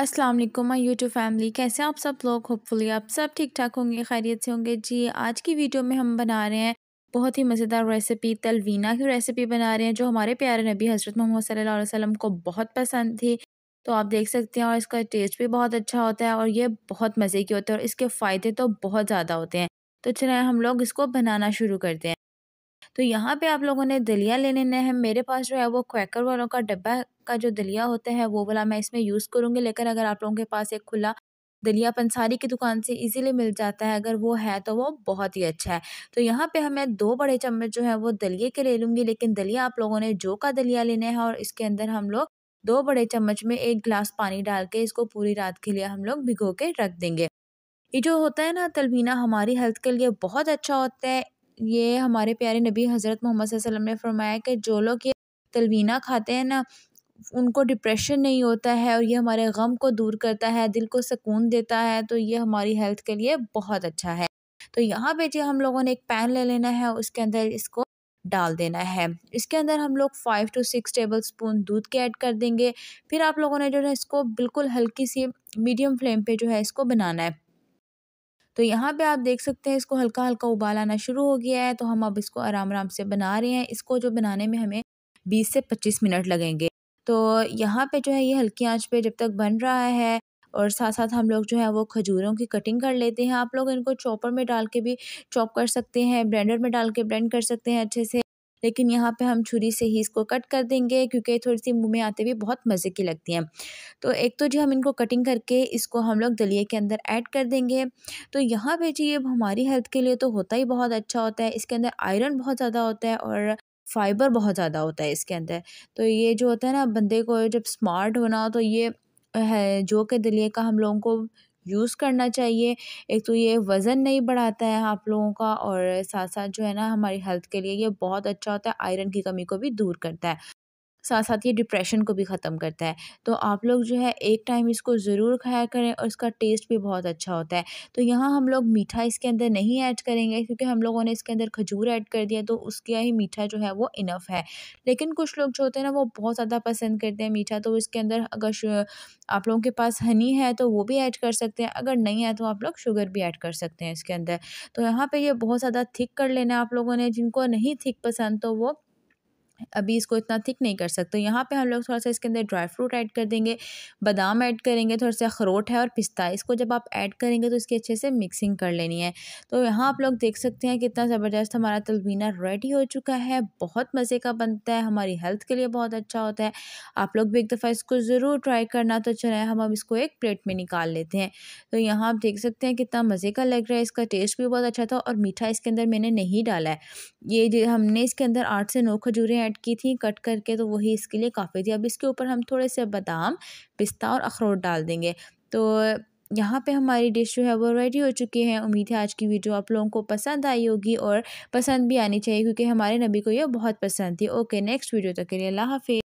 अस्सलाम वालेकुम my YouTube family कैसे आप सब लोग होपफुली आप सब ठीक ठाक होंगे खैरियत से होंगे जी आज की वीडियो में हम बना रहे हैं बहुत ही मज़ेदार रेसिपी तलवीना की रेसिपी बना रहे हैं जो हमारे प्यारे नबी हज़रत मोहम्मद सल्लल्लाहु अलैहि वसल्लम को बहुत पसंद थी तो आप देख सकते हैं और इसका टेस्ट भी बहुत अच्छा होता है और ये बहुत मज़े की होती है और इसके फ़ायदे तो बहुत ज़्यादा होते हैं तो चलें हम लोग इसको बनाना शुरू करते हैं तो यहाँ पे आप लोगों ने दलिया ले लेना है मेरे पास जो है वो क्वैकर वालों का डब्बा का जो दलिया होता है वो वाला मैं इसमें यूज़ करूँगी लेकिन अगर आप लोगों के पास एक खुला दलिया पंसारी की दुकान से इजीली मिल जाता है अगर वो है तो वो बहुत ही अच्छा है तो यहाँ पे हमें दो बड़े चम्मच जो है वो दलिए के ले लूँगी लेकिन दलिया आप लोगों ने जो का दलिया लेना है और इसके अंदर हम लोग दो बड़े चम्मच में एक गिलास पानी डाल के इसको पूरी रात के लिए हम लोग भिगो के रख देंगे ये जो होता है ना तलबीना हमारी हेल्थ के लिए बहुत अच्छा होता है ये हमारे प्यारे नबी हज़रत मोहम्मद ने फरमाया कि जो लोग ये तलवीना खाते हैं ना उनको डिप्रेशन नहीं होता है और ये हमारे गम को दूर करता है दिल को सुकून देता है तो ये हमारी हेल्थ के लिए बहुत अच्छा है तो यहाँ पे जी हम लोगों ने एक पैन ले लेना है उसके अंदर इसको डाल देना है इसके अंदर हम लोग five to six tablespoon दूध के ऐड कर देंगे फिर आप लोगों ने जो है इसको बिल्कुल हल्की सी मीडियम फ्लेम पे जो है इसको बनाना है तो यहाँ पे आप देख सकते हैं इसको हल्का हल्का उबाल आना शुरू हो गया है तो हम अब इसको आराम आराम से बना रहे हैं इसको जो बनाने में हमें बीस से पच्चीस मिनट लगेंगे तो यहाँ पे जो है ये हल्की आंच पे जब तक बन रहा है और साथ साथ हम लोग जो है वो खजूरों की कटिंग कर लेते हैं आप लोग इनको चॉपर में डाल के भी चॉप कर सकते हैं ब्लेंडर में डाल के ब्लेंड कर सकते हैं अच्छे से लेकिन यहाँ पे हम छुरी से ही इसको कट कर देंगे क्योंकि थोड़ी सी मुँह में आते हुए बहुत मज़े की लगती हैं तो एक तो जी हम इनको कटिंग करके इसको हम लोग दलिए के अंदर ऐड कर देंगे तो यहाँ पे जी ये हमारी हेल्थ के लिए तो होता ही बहुत अच्छा होता है इसके अंदर आयरन बहुत ज़्यादा होता है और फाइबर बहुत ज़्यादा होता है इसके अंदर तो ये जो होता है ना बंदे को जब स्मार्ट होना तो ये है जो के दलिए का हम लोगों को यूज़ करना चाहिए एक तो ये वज़न नहीं बढ़ाता है आप लोगों का और साथ साथ जो है ना हमारी हेल्थ के लिए ये बहुत अच्छा होता है आयरन की कमी को भी दूर करता है साथ साथ ये डिप्रेशन को भी ख़त्म करता है तो आप लोग जो है एक टाइम इसको ज़रूर खाया करें और इसका टेस्ट भी बहुत अच्छा होता है तो यहाँ हम लोग मीठा इसके अंदर नहीं ऐड करेंगे क्योंकि हम लोगों ने इसके अंदर खजूर ऐड कर दिया तो उसका ही मीठा जो है वो इनफ है लेकिन कुछ लोग जो होते हैं ना वो बहुत ज़्यादा पसंद करते हैं मीठा तो इसके अंदर अगर आप लोगों के पास हनी है तो वो भी ऐड कर सकते हैं अगर नहीं है तो आप लोग शुगर भी ऐड कर सकते हैं इसके अंदर तो यहाँ पर यह बहुत ज़्यादा थिक कर लेना आप लोगों ने जिनको नहीं थिक पसंद तो वो अभी इसको इतना थिक नहीं कर सकते तो यहाँ पे हम लोग थोड़ा सा इसके अंदर ड्राई फ्रूट ऐड कर देंगे बादाम ऐड करेंगे थोड़ा सा अखरोट है और पिस्ता इसको जब आप ऐड करेंगे तो इसकी अच्छे से मिक्सिंग कर लेनी है तो यहाँ आप लोग देख सकते हैं कितना ज़बरदस्त हमारा तलबीना रेडी हो चुका है बहुत मज़े का बनता है हमारी हेल्थ के लिए बहुत अच्छा होता है आप लोग भी एक दफ़ा इसको ज़रूर ट्राई करना तो चले हम अब इसको एक प्लेट में निकाल लेते हैं तो यहाँ आप देख सकते हैं कितना मज़े का लग रहा है इसका टेस्ट भी बहुत अच्छा था और मीठा इसके अंदर मैंने नहीं डाला है ये हमने इसके अंदर आठ से नौ खजूरें ऐड की थी कट करके तो वही इसके लिए काफ़ी थी अब इसके ऊपर हम थोड़े से बादाम पिस्ता और अखरोट डाल देंगे तो यहाँ पे हमारी डिश जो है वो रेडी हो चुकी है उम्मीद है आज की वीडियो आप लोगों को पसंद आई होगी और पसंद भी आनी चाहिए क्योंकि हमारे नबी को ये बहुत पसंद थी ओके नेक्स्ट वीडियो तक के लिए अल्लाह हाफि